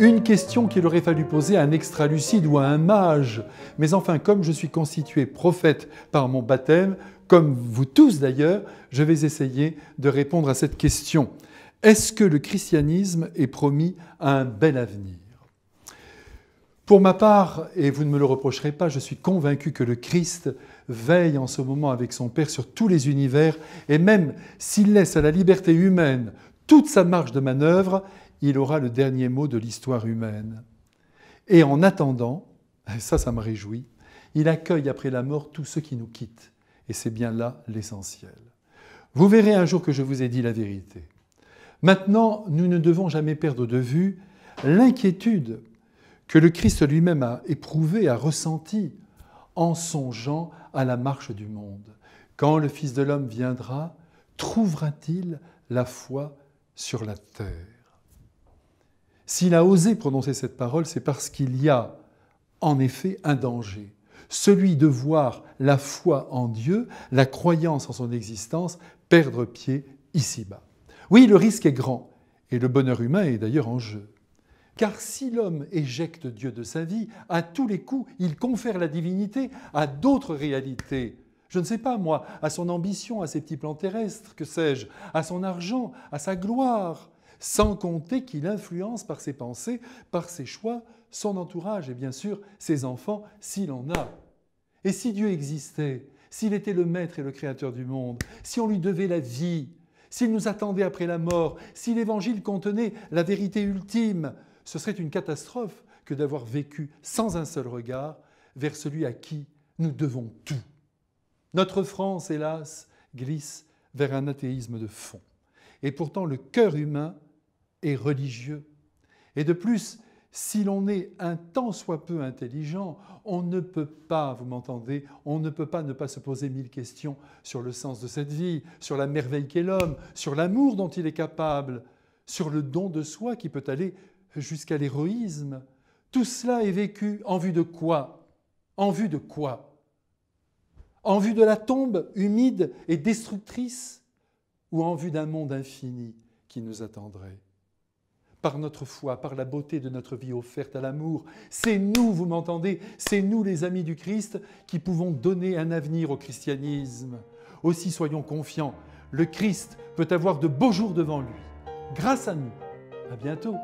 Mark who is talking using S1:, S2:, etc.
S1: Une question qu'il aurait fallu poser à un extra-lucide ou à un mage. Mais enfin, comme je suis constitué prophète par mon baptême, comme vous tous d'ailleurs, je vais essayer de répondre à cette question. Est-ce que le christianisme est promis à un bel avenir Pour ma part, et vous ne me le reprocherez pas, je suis convaincu que le Christ veille en ce moment avec son Père sur tous les univers, et même s'il laisse à la liberté humaine toute sa marge de manœuvre, il aura le dernier mot de l'histoire humaine. Et en attendant, ça, ça me réjouit, il accueille après la mort tous ceux qui nous quittent. Et c'est bien là l'essentiel. Vous verrez un jour que je vous ai dit la vérité. Maintenant, nous ne devons jamais perdre de vue l'inquiétude que le Christ lui-même a éprouvée, a ressentie en songeant à la marche du monde. Quand le Fils de l'homme viendra, trouvera-t-il la foi sur la terre s'il a osé prononcer cette parole, c'est parce qu'il y a en effet un danger, celui de voir la foi en Dieu, la croyance en son existence, perdre pied ici-bas. Oui, le risque est grand, et le bonheur humain est d'ailleurs en jeu. Car si l'homme éjecte Dieu de sa vie, à tous les coups, il confère la divinité à d'autres réalités. Je ne sais pas, moi, à son ambition, à ses petits plans terrestres, que sais-je, à son argent, à sa gloire, sans compter qu'il influence par ses pensées, par ses choix, son entourage et bien sûr ses enfants s'il en a. Et si Dieu existait, s'il était le Maître et le Créateur du monde, si on lui devait la vie, s'il nous attendait après la mort, si l'Évangile contenait la vérité ultime, ce serait une catastrophe que d'avoir vécu sans un seul regard vers celui à qui nous devons tout. Notre France, hélas, glisse vers un athéisme de fond. Et pourtant, le cœur humain et religieux. Et de plus, si l'on est un tant soit peu intelligent, on ne peut pas, vous m'entendez, on ne peut pas ne pas se poser mille questions sur le sens de cette vie, sur la merveille qu'est l'homme, sur l'amour dont il est capable, sur le don de soi qui peut aller jusqu'à l'héroïsme. Tout cela est vécu en vue de quoi En vue de quoi En vue de la tombe humide et destructrice ou en vue d'un monde infini qui nous attendrait par notre foi, par la beauté de notre vie offerte à l'amour. C'est nous, vous m'entendez, c'est nous les amis du Christ qui pouvons donner un avenir au christianisme. Aussi soyons confiants, le Christ peut avoir de beaux jours devant lui. Grâce à nous. À bientôt.